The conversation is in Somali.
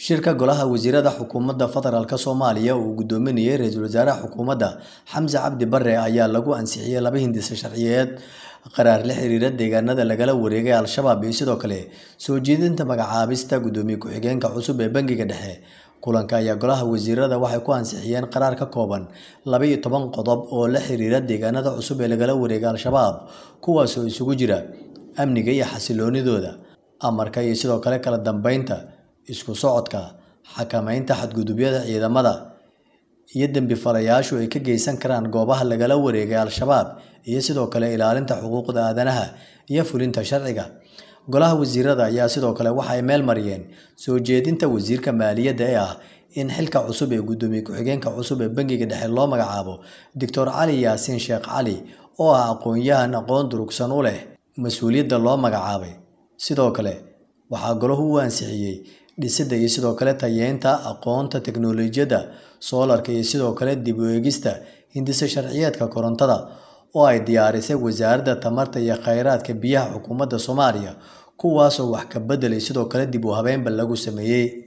shirka golaha wasiirada xukuumadda federaalka soomaaliya uu gudoominayay ra-iisul wasaaraha xukuumadda xamse cabdi bare ayaa lagu ansixiyey laba hindise sharciyeed qaraar la xiriira deegaanada lagala wareegay al-shabaab iyo sidoo kale soo jeedinta magacaabista guddoomiye ku-xigeenka cusub ee bangiga dhexe kulanka ayaa golaha wasiirada waxay ku ansixiyeen qaraar ka kooban labaiyo toban qodob oo la xiriira deegaanada cusub ee lagala wareegay al-shabaab kuwaasoo isugu jira amniga iyo xasiloonidooda amarka iyo sidoo kale kala dambeynta isku socodka xakamaynta xadgudubyada ciidamada iyo dembi-falayaashu ay ka geysan karaan goobaha lagala wareegay al-shabaab iyo sidoo kale ilaalinta xuquuqda aadanaha iyo fulinta sharciga golaha wasiirada ayaa sidoo kale waxa ay meel mariyeen soo jeedinta wasiirka maaliyadda ee ah in xilka cusub ee guddoomiye ku-xigeenka cusub ee bangiga dhexe loo magacaabo doctor cali yaasiin sheekh cali oo ah aqoon-yahan aqoon durugsan u leh mas-uuliyadda loo magacaabay sidoo kale waxaa golahu u ansixiyey dhisidda iyo sidoo kale tayeynta aqoonta teknolojiyada soolarka iyo sidoo kale dib u eegista hindisa sharciyeedka korontada oo ay diyaarisay wasaaradda tamarta iyo kheyraadka biyaha xukuumadda soomaaliya kuwaasoo wax ka bedelay sidoo kale dib u habeenba lagu sameeyey